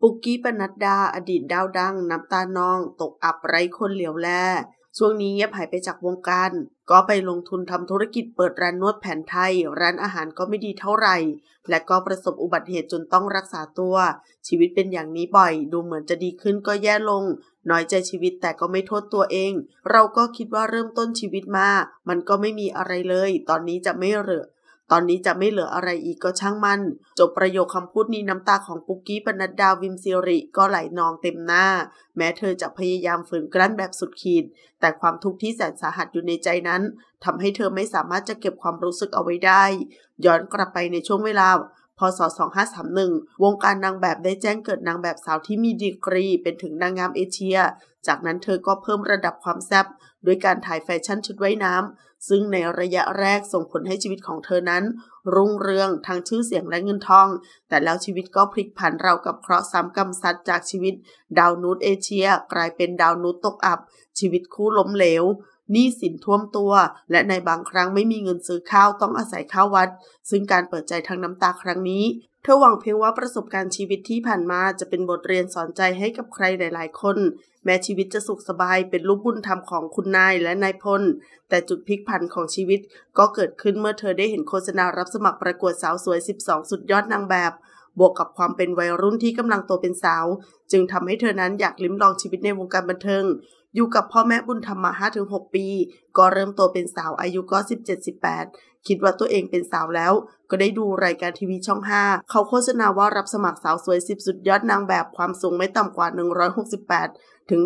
ปุกกี้ปนัดดา อดีตดาวดัง น้ำตานอง ตกอับไร้คนเหลียวแล ช่วงนี้เงียบหายไปจากวงการ ก็ไปลงทุนทำธุรกิจเปิดร้านนวดแผนไทย ร้านอาหารก็ไม่ดีเท่าไหร่ และก็ประสบอุบัติเหตุจนต้องรักษาตัว ชีวิตเป็นอย่างนี้บ่อย ดูเหมือนจะดีขึ้นก็แย่ลง น้อยใจชีวิตแต่ก็ไม่โทษตัวเอง เราก็คิดว่าเริ่มต้นชีวิตมามันก็ไม่มีอะไรเลย ตอนนี้จะไม่เหลือตอนนี้จะไม่เหลืออะไรอีกก็ช่างมัน จบประโยคคำพูดนี้น้ำตาของปุกกี้ปนัดดาวิมซิริก็ไหลนองเต็มหน้า แม้เธอจะพยายามฝืนกลั้นแบบสุดขีด แต่ความทุกข์ที่แสนสาหัสอยู่ในใจนั้น ทำให้เธอไม่สามารถจะเก็บความรู้สึกเอาไว้ได้ ย้อนกลับไปในช่วงเวลาพศ2531 วงการนางแบบได้แจ้งเกิดนางแบบสาวที่มีดีกรี เป็นถึงนางงามเอเชีย จากนั้นเธอก็เพิ่มระดับความแซ่บด้วยการถ่ายแฟชั่นชุดว่ายน้ำ ซึ่งในระยะแรกส่งผลให้ชีวิตของเธอนั้น รุ่งเรืองทางชื่อเสียงและเงินทอง แต่แล้วชีวิตก็พลิกผันเรากับเคราะห์ซ้ำกรรมซัดจากชีวิตดาวนูตเอเชียกลายเป็นดาวนูตตกอับ ชีวิตคู่ล้มเหลวหนี้สินท่วมตัวและในบางครั้งไม่มีเงินซื้อข้าวต้องอาศัยข้าววัด ซึ่งการเปิดใจทางน้ำตาครั้งนี้ เธอหวังเพียงว่าประสบการณ์ชีวิตที่ผ่านมาจะเป็นบทเรียนสอนใจให้กับใครหลาย ๆ คน แม้ชีวิตจะสุขสบายเป็นลูกบุญธรรมของคุณนายและนายพลแต่จุดพลิกผันของชีวิตก็เกิดขึ้นเมื่อเธอได้เห็นโฆษณารับสมัครประกวดสาวสวย 12 สุดยอดนางแบบ บวกกับความเป็นวัยรุ่นที่กำลังโตเป็นสาว จึงทำให้เธอนั้นอยากลิ้มลองชีวิตในวงการบันเทิงอยู่กับพ่อแม่บุญธรรมมา5-6 ปี ก็เริ่มโตเป็นสาวอายุก็ 17-18คิดว่าตัวเองเป็นสาวแล้ว ก็ได้ดูรายการทีวีช่อง 5 เขาโฆษณาว่ารับสมัครสาวสวย 10 สุดยอดนางแบบความสูงไม่ต่ำกว่า 168 ถึง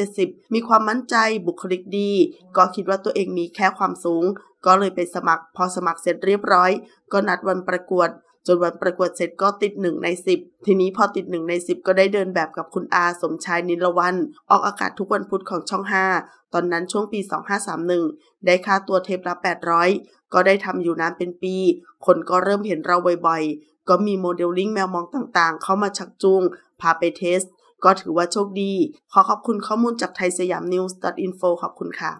170 มีความมั่นใจบุคลิกดี ก็คิดว่าตัวเองมีแค่ความสูง ก็เลยไปสมัคร พอสมัครเสร็จเรียบร้อยก็นัดวันประกวดจนวันประกวดเสร็จก็ติดหนึ่งในสิบทีนี้พอติดหนึ่งในสิบก็ได้เดินแบบกับคุณอาสมชายนิลวัน ออกอากาศทุกวันพุธของช่อง 5 ตอนนั้นช่วงปี 2531 ได้ค่าตัวเทปละ800 ก็ได้ทำอยู่นานเป็นปี คนก็เริ่มเห็นเราบ่อยๆก็มีโมเดลลิ่งแมวมองต่างๆ เข้ามาชักจูงพาไปเทส ก็ถือว่าโชคดี ขอขอบคุณข้อมูลจากไทยสยามนิวส์ .info ขอบคุณค่ะ